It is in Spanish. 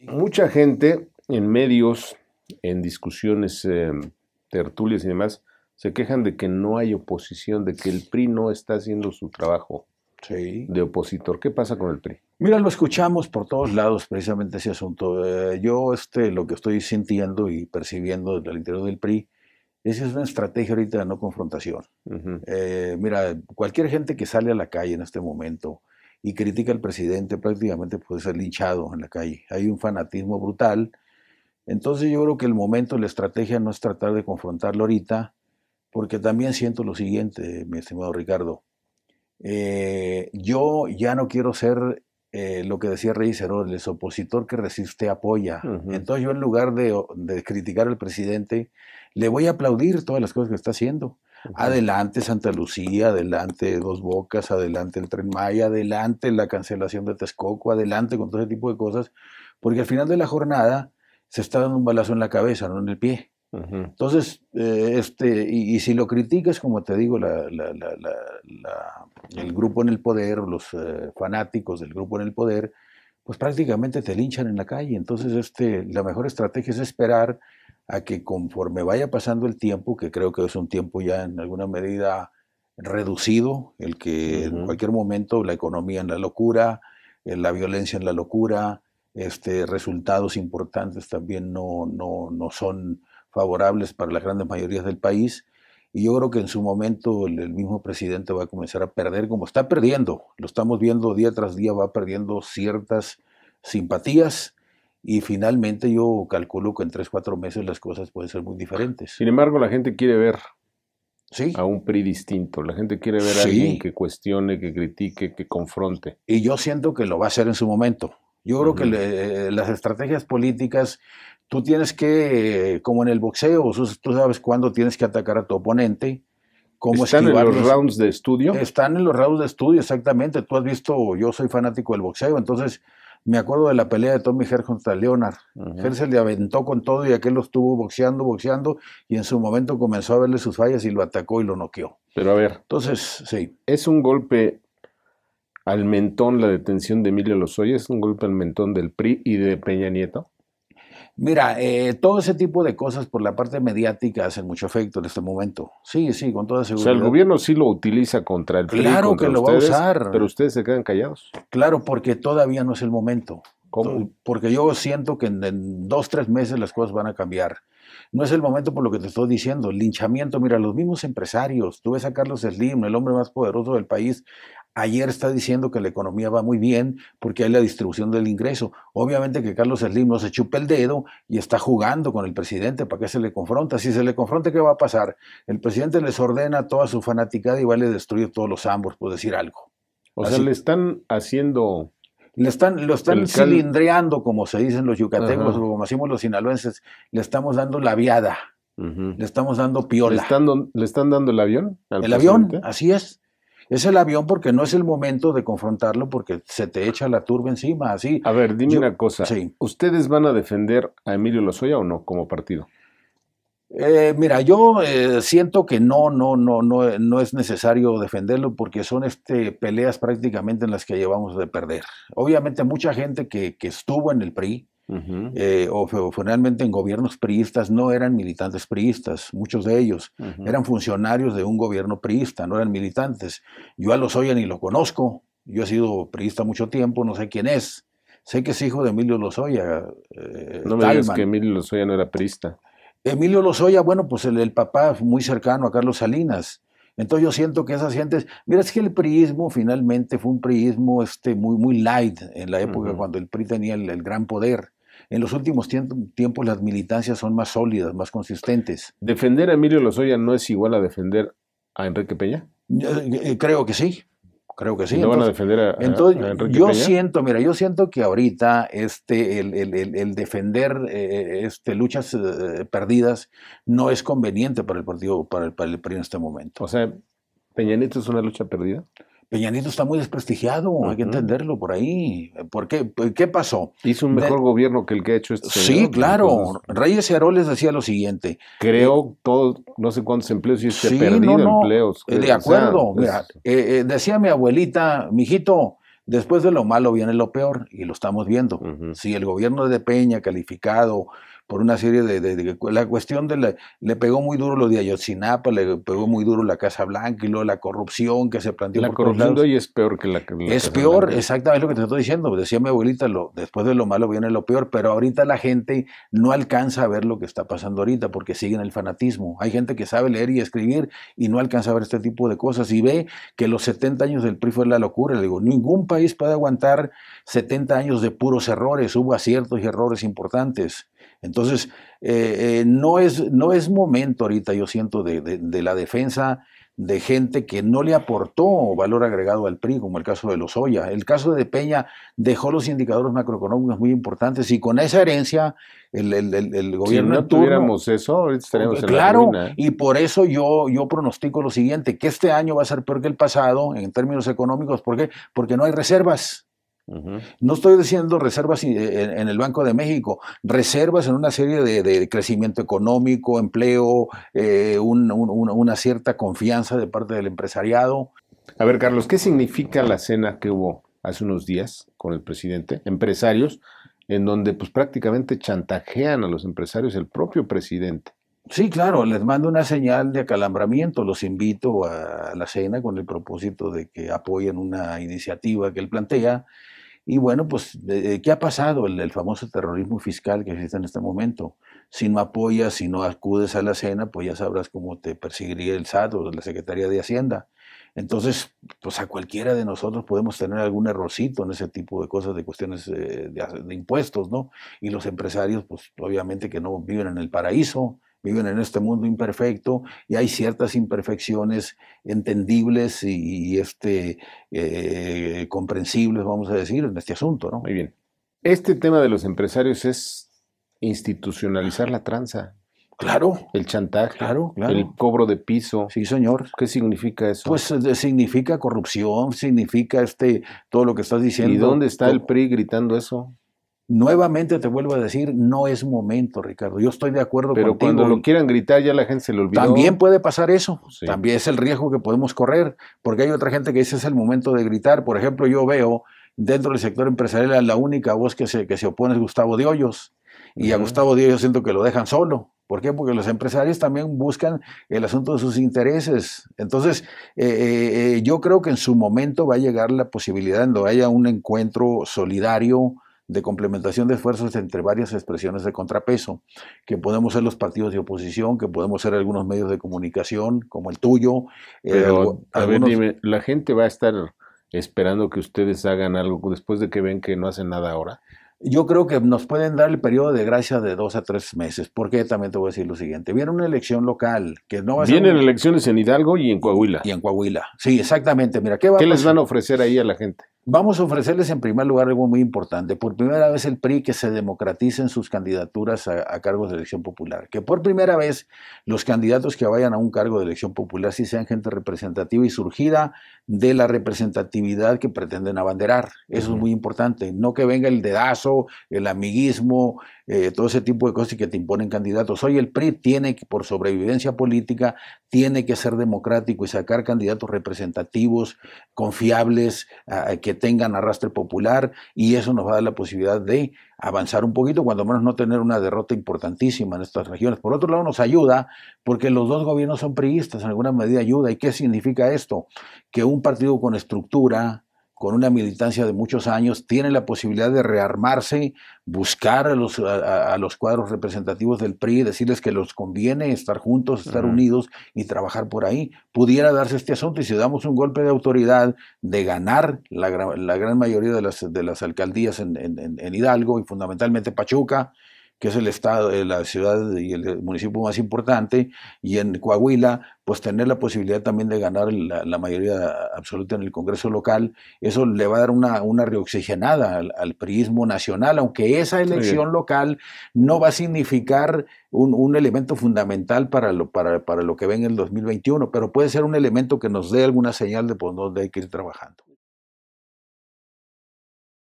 mucha gente en medios, en discusiones, eh, tertulias y demás, se quejan de que no hay oposición, de que el PRI no está haciendo su trabajo de opositor. ¿Qué pasa con el PRI? Mira, lo escuchamos por todos lados precisamente ese asunto. Eh, yo este, lo que estoy sintiendo y percibiendo desde el interior del PRI esa es una estrategia ahorita de no confrontación. Eh, mira, cualquier gente que sale a la calle en este momento y critica al presidente, prácticamente puede ser linchado en la calle. Hay un fanatismo brutal. Entonces yo creo que el momento, la estrategia no es tratar de confrontarlo ahorita, porque también siento lo siguiente, mi estimado Ricardo. Eh, yo ya no quiero ser eh, lo que decía Reyes el opositor que resiste apoya. Entonces yo en lugar de, criticar al presidente, le voy a aplaudir todas las cosas que está haciendo. Adelante Santa Lucía, adelante Dos Bocas, adelante el Tren Maya, adelante la cancelación de Texcoco, adelante con todo ese tipo de cosas, porque al final de la jornada se está dando un balazo en la cabeza, no en el pie. Entonces, eh, este, y, si lo criticas, como te digo, el grupo en el poder, los eh, fanáticos del grupo en el poder, pues prácticamente te linchan en la calle. Entonces, este, la mejor estrategia es esperar a que conforme vaya pasando el tiempo, que creo que es un tiempo ya en alguna medida reducido, el que en cualquier momento la economía en la locura, eh, la violencia en la locura, este, resultados importantes también no, son favorables para las grandes mayorías del país. Y yo creo que en su momento el, mismo presidente va a comenzar a perder, como está perdiendo, lo estamos viendo día tras día, va perdiendo ciertas simpatías y finalmente yo calculo que en 3, cuatro meses las cosas pueden ser muy diferentes. Sin embargo, la gente quiere ver ¿Sí? a un PRI distinto. La gente quiere ver a alguien que cuestione, que critique, que confronte. Y yo siento que lo va a hacer en su momento. Yo creo que eh, las estrategias políticas, tú tienes que, como en el boxeo, tú sabes cuándo tienes que atacar a tu oponente, ¿Cómo ¿Están en los rounds de estudio? Están en los rounds de estudio, exactamente. Tú has visto, yo soy fanático del boxeo, entonces me acuerdo de la pelea de Tommy Herr contra Leonard. Uh se le aventó con todo y aquel lo estuvo boxeando, boxeando, y en su momento comenzó a verle sus fallas y lo atacó y lo noqueó. Pero a ver. Entonces, sí. Es un golpe al mentón la detención de Emilio Lozoya, es un golpe al mentón del PRI y de Peña Nieto. Mira, eh, todo ese tipo de cosas por la parte mediática hacen mucho efecto en este momento. Sí, sí, con toda seguridad. O sea, el gobierno sí lo utiliza contra el PRI, Claro que lo va a usar. Pero ustedes se quedan callados. Claro, porque todavía no es el momento. ¿Cómo? Porque yo siento que en, dos, tres meses las cosas van a cambiar. No es el momento por lo que te estoy diciendo. El linchamiento, mira, los mismos empresarios, tú ves a Carlos Slim, el hombre más poderoso del país, Ayer está diciendo que la economía va muy bien porque hay la distribución del ingreso. Obviamente que Carlos Slim no se chupa el dedo y está jugando con el presidente para que se le confronta. Si se le confronta, ¿qué va a pasar? El presidente les ordena toda su fanaticada y va a destruir todos los ambos, por decir algo. O sea, le están haciendo le están, lo están cilindreando, como se dicen los yucatecos, o como decimos los sinaloenses, le estamos dando la viada le estamos dando piola. ¿Le están, ¿Le están, dando el avión? ¿El avión? Así es. Es el avión porque no es el momento de confrontarlo porque se te echa la turba encima, así. A ver, dime una cosa. ¿Ustedes van a defender a Emilio Lozoya o no como partido? Eh, mira, yo eh, siento que no, no, no, no, no es necesario defenderlo porque son este, peleas prácticamente en las que llevamos de perder. Obviamente mucha gente que estuvo en el PRI, eh, o, finalmente en gobiernos priistas no eran militantes priistas, muchos de ellos eran funcionarios de un gobierno priista, no eran militantes. Yo a Lozoya ni lo conozco, yo he sido priista mucho tiempo, no sé quién es. Sé que es hijo de Emilio Lozoya. Eh, no me que Emilio Lozoya no era priista. Emilio Lozoya, bueno, pues el, papá muy cercano a Carlos Salinas. Entonces yo siento que esas gentes, mira, es que el priismo finalmente fue un priismo este, muy, muy light en la época cuando el PRI tenía el gran poder. En los últimos tiempos las militancias son más sólidas, más consistentes. ¿Defender a Emilio Lozoya no es igual a defender a Enrique Peña? Eh, creo que sí. Creo que sí. van a defender a, yo siento, mira, yo siento que ahorita este, el, defender eh, este, luchas eh, perdidas no es conveniente para el partido, para el, para el PRI en este momento. O sea, Peña Nieto es una lucha perdida. Peñanito está muy desprestigiado, hay que entenderlo por ahí. ¿Por qué? Pues, ¿Qué pasó? Hizo un mejor gobierno que el que ha hecho este Sí, claro. Pues Reyes y Aroles decía lo siguiente. Creó eh, todos, no sé cuántos empleos y se sí, perdido empleos. de acuerdo. decía mi abuelita, mijito, después de lo malo viene lo peor y lo estamos viendo. Si el gobierno de Peña calificado por una serie de, la cuestión de le pegó muy duro lo de Ayotzinapa, le pegó muy duro la Casa Blanca y luego la corrupción que se planteó. La corrupción hoy es peor que la que es peor, exactamente lo que te estoy diciendo. Decía mi abuelita, lo, después de lo malo viene lo peor, pero ahorita la gente no alcanza a ver lo que está pasando ahorita porque siguen el fanatismo. Hay gente que sabe leer y escribir y no alcanza a ver este tipo de cosas y ve que los 70 años del PRI fue la locura. Le digo, ningún país puede aguantar 70 años de puros errores. Hubo aciertos y errores importantes. Entonces, eh, eh, no, es, no es momento ahorita, yo siento, de, la defensa de gente que no le aportó valor agregado al PRI, como el caso de Lozoya. El caso de Peña dejó los indicadores macroeconómicos muy importantes y con esa herencia el, gobierno... Si no tuviéramos eso, ahorita estaríamos claro, Claro, ¿eh? y por eso yo, yo pronostico lo siguiente, que este año va a ser peor que el pasado en términos económicos. ¿Por qué? Porque no hay reservas. No estoy diciendo reservas en el Banco de México, reservas en una serie de, crecimiento económico, empleo, eh, una cierta confianza de parte del empresariado. A ver, Carlos, ¿qué significa la cena que hubo hace unos días con el presidente? Empresarios, en donde pues prácticamente chantajean a los empresarios el propio presidente Sí, claro, les mando una señal de acalambramiento, los invito a la cena con el propósito de que apoyen una iniciativa que él plantea. Y bueno, pues, eh, ¿qué ha pasado? El, famoso terrorismo fiscal que existe en este momento. Si no apoyas, si no acudes a la cena, pues ya sabrás cómo te perseguiría el SAT o la Secretaría de Hacienda. Entonces, pues a cualquiera de nosotros podemos tener algún errorcito en ese tipo de cosas, de cuestiones eh, de impuestos, ¿no? Y los empresarios, pues obviamente que no viven en el paraíso, viven en este mundo imperfecto y hay ciertas imperfecciones entendibles y, este, eh, comprensibles, vamos a decir, en este asunto. ¿no? Muy bien. Este tema de los empresarios es institucionalizar la tranza. Claro. El chantaje. Claro, claro. El cobro de piso. Sí, señor. ¿Qué significa eso? Pues eh, significa corrupción, significa este todo lo que estás diciendo. ¿Y dónde está el PRI gritando eso? Nuevamente te vuelvo a decir, no es momento, Ricardo. Yo estoy de acuerdo Pero cuando lo quieran gritar, ya la gente se lo olvida. También puede pasar eso. También es el riesgo que podemos correr. Porque hay otra gente que dice es el momento de gritar. Por ejemplo, yo veo dentro del sector empresarial la única voz que se, que se opone es Gustavo de Y a Gustavo de siento que lo dejan solo. ¿Por qué? Porque los empresarios también buscan el asunto de sus intereses. Entonces, eh, eh, eh, yo creo que en su momento va a llegar la posibilidad de haya un encuentro solidario, de complementación de esfuerzos entre varias expresiones de contrapeso, que podemos ser los partidos de oposición, que podemos ser algunos medios de comunicación, como el tuyo. Eh, a ver, ¿la gente va a estar esperando que ustedes hagan algo después de que ven que no hacen nada ahora? yo creo que nos pueden dar el periodo de gracia de dos a tres meses, porque también te voy a decir lo siguiente. Viene una elección local que no va a ser... Vienen elecciones en Hidalgo y en Coahuila. Y en Coahuila, sí, exactamente. Mira, ¿qué, les van a ofrecer ahí a la gente? Vamos a ofrecerles en primer lugar algo muy importante. Por primera vez el PRI que se democraticen sus candidaturas a, cargos de elección popular. Que por primera vez los candidatos que vayan a un cargo de elección popular sí sean gente representativa y surgida de la representatividad que pretenden abanderar. Eso es muy importante. No que venga el dedazo el amiguismo, eh, todo ese tipo de cosas que te imponen candidatos. Hoy el PRI tiene que, por sobrevivencia política, tiene que ser democrático y sacar candidatos representativos, confiables, que tengan arrastre popular y eso nos va a dar la posibilidad de avanzar un poquito, cuando menos no tener una derrota importantísima en estas regiones. Por otro lado, nos ayuda porque los dos gobiernos son priistas, en alguna medida ayuda. ¿Y qué significa esto? Que un partido con estructura, con una militancia de muchos años, tiene la posibilidad de rearmarse, buscar a los, a, los cuadros representativos del PRI, decirles que los conviene estar juntos, estar unidos y trabajar por ahí. Pudiera darse este asunto y si damos un golpe de autoridad de ganar la, la gran mayoría de las, de las alcaldías en, en Hidalgo y fundamentalmente Pachuca, que es el estado, eh, la ciudad y el municipio más importante, y en Coahuila, pues tener la posibilidad también de ganar la, mayoría absoluta en el Congreso local, eso le va a dar una, reoxigenada al, priismo nacional, aunque esa elección local no va a significar un, elemento fundamental para lo, para, para lo que ven en el 2021, pero puede ser un elemento que nos dé alguna señal de por dónde hay que ir trabajando.